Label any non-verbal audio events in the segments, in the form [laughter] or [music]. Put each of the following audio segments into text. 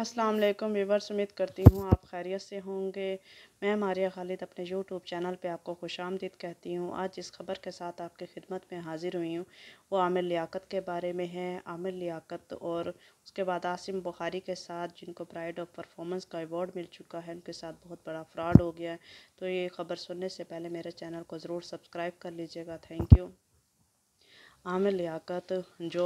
अस्सलाम वालेकुम व्यूवर्स उम्मीद करती हूँ आप खैरियत से होंगे मैं मारिया खालिद अपने यूट्यूब चैनल पे आपको खुश आमदीद कहती हूँ आज जिस खबर के साथ आपकी खिदमत में हाज़िर हुई हूँ वो आमिर लियाकत के बारे में है आमिर लियाकत और उसके बाद आसिम बुखारी के साथ जिनको प्राइड ऑफ परफॉर्मेंस का अवार्ड मिल चुका है उनके साथ बहुत बड़ा फ्रॉड हो गया है तो ये खबर सुनने से पहले मेरे चैनल को ज़रूर सब्सक्राइब कर लीजिएगा थैंक यू आमिर लियाकत जो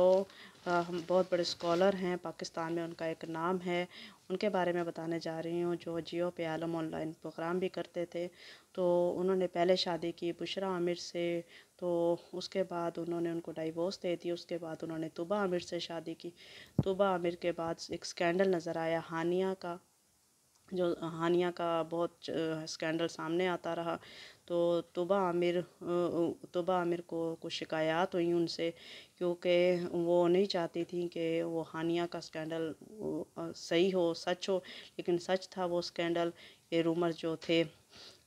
हम बहुत बड़े स्कॉलर हैं पाकिस्तान में उनका एक नाम है उनके बारे में बताने जा रही हूँ जो जियो पे आलम ऑनलाइन प्रोग्राम भी करते थे तो उन्होंने पहले शादी की बुशरा आमिर से तो उसके बाद उन्होंने उनको डाइवोर्स दे दी उसके बाद उन्होंने तुबा आमिर से शादी की तुबा आमिर के बाद एक स्कैंडल नज़र आया हानिया का जो हानिया का बहुत स्कैंडल सामने आता रहा तो तोबा आमिर तोबा आमिर को कुछ शिकायत हुई उनसे क्योंकि वो नहीं चाहती थी कि वो हानिया का स्कैंडल सही हो सच हो लेकिन सच था वो स्कैंडल ये रूमर जो थे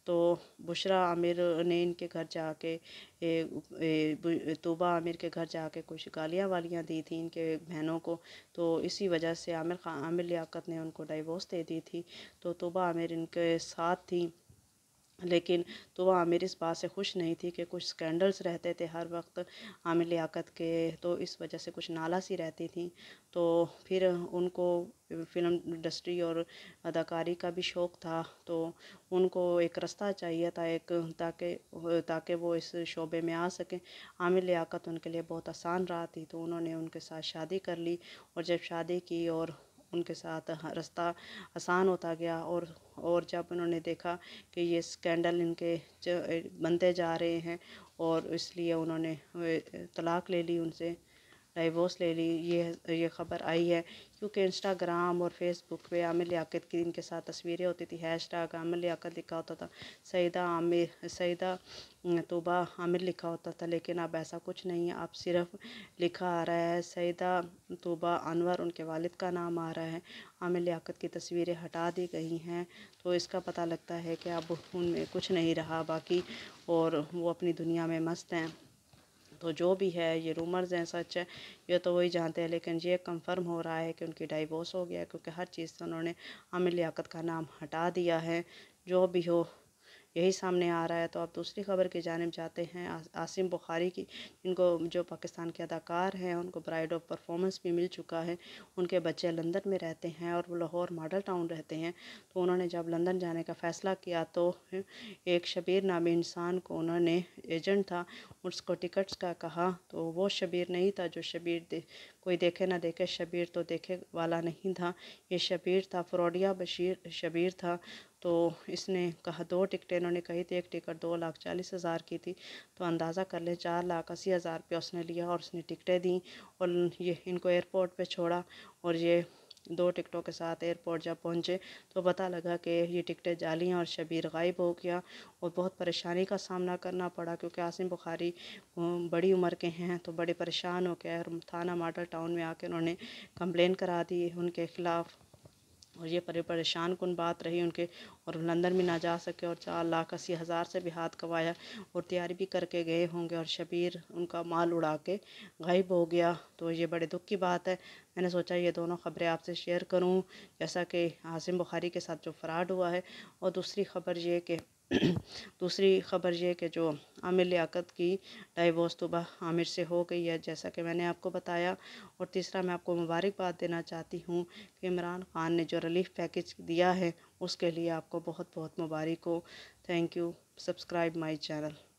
तो बुशरा आमिर ने इनके घर जाके तोबा आमिर के घर जाके कुछ गालियाँ वालियाँ दी थी इनके बहनों को तो इसी वजह से आमिर खान आमिर लियाकत ने उनको डाइवोर्स दे दी थी तो तोबा आमिर इनके साथ थी लेकिन तो वह आमिर इस बात से खुश नहीं थी कि कुछ स्कैंडल्स रहते थे हर वक्त आमिर लियाकत के तो इस वजह से कुछ नाला सी रहती थी तो फिर उनको फिल्म इंडस्ट्री और अदाकारी का भी शौक़ था तो उनको एक रास्ता चाहिए था एक ताकि ताकि वो इस शोबे में आ सकें आमिर लियाकत उनके लिए बहुत आसान रहा थी तो उन्होंने उनके साथ शादी कर ली और जब शादी की और उनके साथ रास्ता आसान होता गया और और जब उन्होंने देखा कि ये स्कैंडल इनके बनते जा रहे हैं और इसलिए उन्होंने तलाक़ ले ली उनसे डाइवोर्स ले ली ये ये ख़बर आई है क्योंकि इंस्टाग्राम और फेसबुक पे आमिर लियाकत की इनके साथ तस्वीरें होती थी हैश टैग आमिर लियाकत लिखा होता था सईदा आमिर सईदा तोबा आमिर लिखा होता था लेकिन अब ऐसा कुछ नहीं है अब सिर्फ लिखा आ रहा है सईदा तोबा अनवर उनके वालिद का नाम आ रहा है आमिर लियाकत की तस्वीरें हटा दी गई हैं तो इसका पता लगता है कि अब उनमें कुछ नहीं रहा बाकी और वो अपनी दुनिया में मस्त हैं तो जो भी है ये रूमर्स हैं सच है ये तो वही जानते हैं लेकिन ये कंफर्म हो रहा है कि उनकी डाइवोर्स हो गया क्योंकि हर चीज़ से उन्होंने आमिर लियाकत का नाम हटा दिया है जो भी हो यही सामने आ रहा है तो अब दूसरी खबर की जानब जाते हैं आसिम बुखारी की इनको जो पाकिस्तान के अदाकार हैं उनको ब्राइड ऑफ परफॉर्मेंस भी मिल चुका है उनके बच्चे लंदन में रहते हैं और वो लाहौर मॉडल टाउन रहते हैं तो उन्होंने जब लंदन जाने का फ़ैसला किया तो एक शबीर नामी इंसान को उन्होंने एजेंट था उसको टिकट्स का कहा तो वो शबीर नहीं था जो शबीर दे, कोई देखे ना देखे शबीर तो देखे वाला नहीं था ये शबीर था फ्रोडिया बशीर शबीर था तो इसने कहा दो टिकटें इन्होंने कही थी एक टिकट दो लाख चालीस हज़ार की थी तो अंदाज़ा कर लें चार लाख अस्सी हज़ार रुपया उसने लिया और उसने टिकटें दी और ये इनको एयरपोर्ट पे छोड़ा और ये दो टिकटों के साथ एयरपोर्ट जब पहुंचे तो पता लगा कि ये टिकटें जाली हैं और शबीर गायब हो गया और बहुत परेशानी का सामना करना पड़ा क्योंकि आसिम बुखारी बड़ी उम्र के हैं तो बड़े परेशान हो गए और थाना मॉडल टाउन में आके उन्होंने कंप्लेन करा दी उनके ख़िलाफ़ और ये परे परेशान कन बात रही उनके और लंदन भी ना जा सके और चार लाख अस्सी हज़ार से भी हाथ कवाया और तैयारी भी करके गए होंगे और शबीर उनका माल उड़ा के गायब हो गया तो ये बड़े दुख की बात है मैंने सोचा ये दोनों ख़बरें आपसे शेयर करूं जैसा कि आसिम बुखारी के साथ जो फ्रॉड हुआ है और दूसरी खबर ये कि [clears throat] दूसरी ख़बर ये कि जो आमिर लियाकत की डाइवोर्स तो आमिर से हो गई है जैसा कि मैंने आपको बताया और तीसरा मैं आपको मुबारकबाद देना चाहती हूँ कि इमरान खान ने जो रिलीफ पैकेज दिया है उसके लिए आपको बहुत बहुत मुबारक हो thank you subscribe my channel